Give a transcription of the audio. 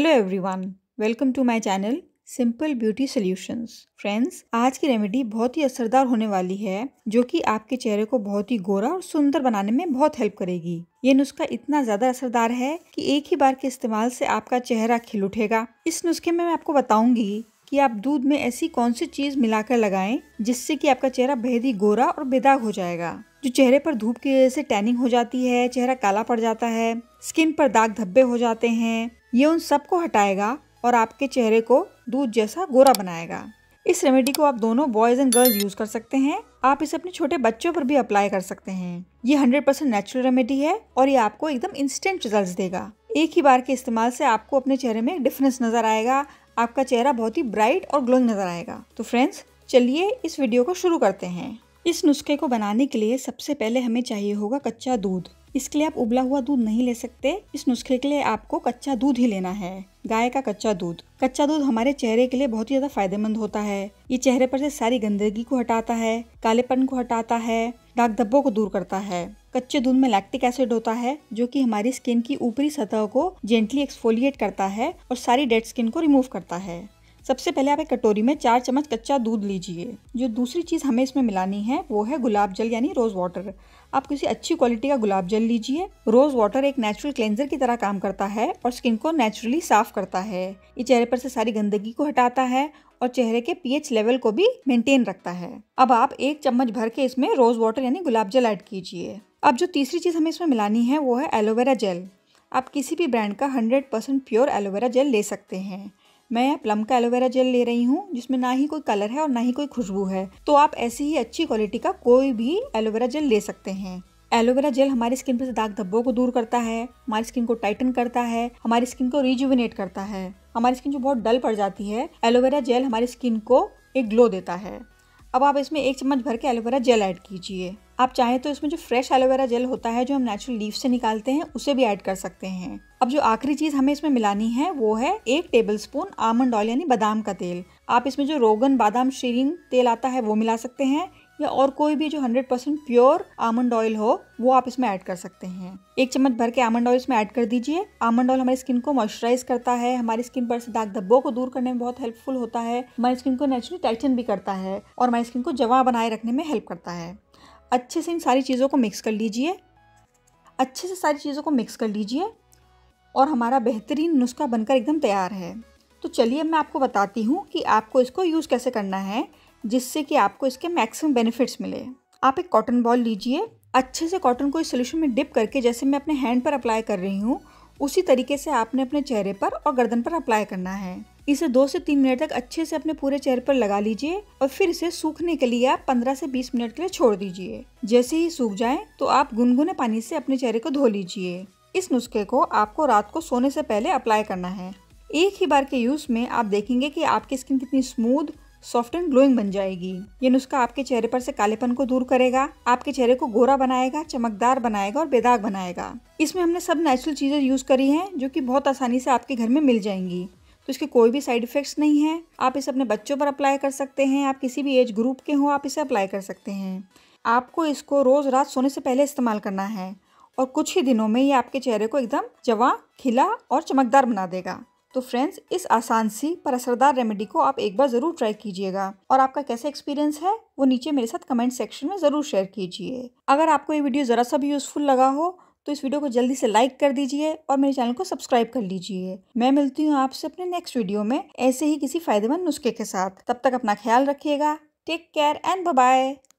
hello everyone welcome to my channel simple beauty solutions friends आज की remedy बहुत ही असरदार होने वाली है जो कि आपके चेहरे को बहुत ही गोरा और सुंदर बनाने में बहुत हेल्प करेगी ये नुस्खा इतना ज्यादा असरदार है कि एक ही बार के इस्तेमाल से आपका चेहरा खिल उठेगा इस नुस्खे में मैं आपको बताऊंगी कि आप दूध में ऐसी कौन सी चीज मिलाकर लगाएं जिससे कि आपका चेहरा बेहद ही गोरा और बेदाग हो जाएगा जो चेहरे पर धूप की वजह से टैनिंग हो जाती है चेहरा काला पड़ जाता है स्किन पर दाग धब्बे हो जाते हैं ये उन सबको हटाएगा और आपके चेहरे को दूध जैसा गोरा बनाएगा इस रेमेडी को आप दोनों बॉयज़ एंड गर्ल्स यूज़ कर सकते हैं आप इसे अपने छोटे बच्चों पर भी अप्लाई कर सकते हैं ये 100% परसेंट नेचुरल रेमेडी है और ये आपको एकदम इंस्टेंट रिजल्ट देगा एक ही बार के इस्तेमाल से आपको अपने चेहरे में डिफरेंस नज़र आएगा आपका चेहरा बहुत ही ब्राइट और ग्लोइंग नज़र आएगा तो फ्रेंड्स चलिए इस वीडियो को शुरू करते हैं इस नुस्खे को बनाने के लिए सबसे पहले हमें चाहिए होगा कच्चा दूध इसके लिए आप उबला हुआ दूध नहीं ले सकते इस नुस्खे के लिए आपको कच्चा दूध ही लेना है गाय का कच्चा दूध कच्चा दूध हमारे चेहरे के लिए बहुत ही ज्यादा फायदेमंद होता है ये चेहरे पर से सारी गंदगी को हटाता है कालेपन को हटाता है दाग धब्बों को दूर करता है कच्चे दूध में लैक्टिक एसिड होता है जो कि हमारी स्किन की ऊपरी सतह को जेंटली एक्सफोलिएट करता है और सारी डेड स्किन को रिमूव करता है सबसे पहले आप एक कटोरी में चार चम्मच कच्चा दूध लीजिए जो दूसरी चीज़ हमें इसमें मिलानी है वो है गुलाब जल यानी रोज़ वाटर आप किसी अच्छी क्वालिटी का गुलाब जल लीजिए रोज़ वाटर एक नेचुरल क्लेंजर की तरह काम करता है और स्किन को नेचुरली साफ करता है ये चेहरे पर से सारी गंदगी को हटाता है और चेहरे के पीएच लेवल को भी मेंटेन रखता है अब आप एक चम्मच भर के इसमें रोज़ वाटर यानी गुलाब जल ऐड कीजिए अब जो तीसरी चीज़ हमें इसमें मिलानी है वो है एलोवेरा जेल आप किसी भी ब्रांड का 100% प्योर एलोवेरा जेल ले सकते हैं मैं प्लम का एलोवेरा जेल ले रही हूँ जिसमें ना ही कोई कलर है और ना ही कोई खुशबू है तो आप ऐसी ही अच्छी क्वालिटी का कोई भी एलोवेरा जेल ले सकते हैं एलोवेरा जेल हमारी स्किन पर दाग धब्बों को दूर करता है हमारी स्किन को टाइटन करता है हमारी स्किन को रिजुविनेट करता है हमारी स्किन जो बहुत डल पड़ जाती है एलोवेरा जेल हमारी स्किन को एक ग्लो देता है अब आप इसमें एक चम्मच भर के एलोवेरा जेल ऐड कीजिए आप चाहें तो इसमें जो फ्रेश एलोवेरा जेल होता है जो हम नेचुरल लीव से निकालते हैं उसे भी ऐड कर सकते हैं अब जो आखिरी चीज़ हमें इसमें मिलानी है वो है एक टेबल स्पून आमंड ऑयल यानी बादाम का तेल आप इसमें जो रोगन बादाम शीरिंग तेल आता है वो मिला सकते हैं या और कोई भी जो 100% परसेंट प्योर आमंड ऑयल हो वो आप इसमें ऐड कर सकते हैं एक चम्मच भर के आमंड ऑयल इसमें ऐड कर दीजिए आमंड ऑयल हमारी स्किन को मॉइस्चराइज करता है हमारी स्किन पर से दाग धब्बों को दूर करने में बहुत हेल्पफुल होता है हमारी स्किन को नेचुरली टाइटन भी करता है और हमारी स्किन को जवा बनाए रखने में हेल्प करता है अच्छे से इन सारी चीज़ों को मिक्स कर लीजिए अच्छे से सारी चीज़ों को मिक्स कर लीजिए और हमारा बेहतरीन नुस्खा बनकर एकदम तैयार है तो चलिए मैं आपको बताती हूँ कि आपको इसको यूज़ कैसे करना है जिससे कि आपको इसके मैक्सिमम बेनिफिट्स मिले आप एक कॉटन बॉल लीजिए अच्छे से कॉटन को इस सोल्यूशन में डिप करके जैसे मैं अपने हैंड पर अप्लाई कर रही हूँ उसी तरीके से आपने अपने चेहरे पर और गर्दन पर अप्लाई करना है इसे दो से तीन मिनट तक अच्छे से अपने पूरे चेहरे पर लगा लीजिए और फिर इसे सूखने के लिए आप पंद्रह से बीस मिनट के लिए छोड़ दीजिए जैसे ही सूख जाए तो आप गुनगुने पानी से अपने चेहरे को धो लीजिए इस नुस्खे को आपको रात को सोने से पहले अप्लाई करना है एक ही बार के यूज़ में आप देखेंगे कि आपकी स्किन कितनी स्मूथ सॉफ्ट एंड ग्लोइंग बन जाएगी ये नुस्खा आपके चेहरे पर से कालेपन को दूर करेगा आपके चेहरे को गोरा बनाएगा चमकदार बनाएगा और बेदाग बनाएगा इसमें हमने सब नेचुरल चीज़ें यूज़ करी हैं जो कि बहुत आसानी से आपके घर में मिल जाएंगी तो इसके कोई भी साइड इफ़ेक्ट्स नहीं है आप इसे अपने बच्चों पर अप्लाई कर सकते हैं आप किसी भी एज ग्रुप के हों आप इसे अप्लाई कर सकते हैं आपको इसको रोज़ रात सोने से पहले इस्तेमाल करना है और कुछ ही दिनों में ये आपके चेहरे को एकदम जवा खिला और चमकदार बना देगा तो फ्रेंड्स इस आसान सी पर असरदार रेमेडी को आप एक बार ज़रूर ट्राई कीजिएगा और आपका कैसा एक्सपीरियंस है वो नीचे मेरे साथ कमेंट सेक्शन में ज़रूर शेयर कीजिए अगर आपको ये वीडियो ज़रा सा भी यूज़फुल लगा हो तो इस वीडियो को जल्दी से लाइक कर दीजिए और मेरे चैनल को सब्सक्राइब कर लीजिए मैं मिलती हूँ आपसे अपने नेक्स्ट वीडियो में ऐसे ही किसी फायदेमंद नुस्खे के साथ तब तक अपना ख्याल रखिएगा टेक केयर एंड बाय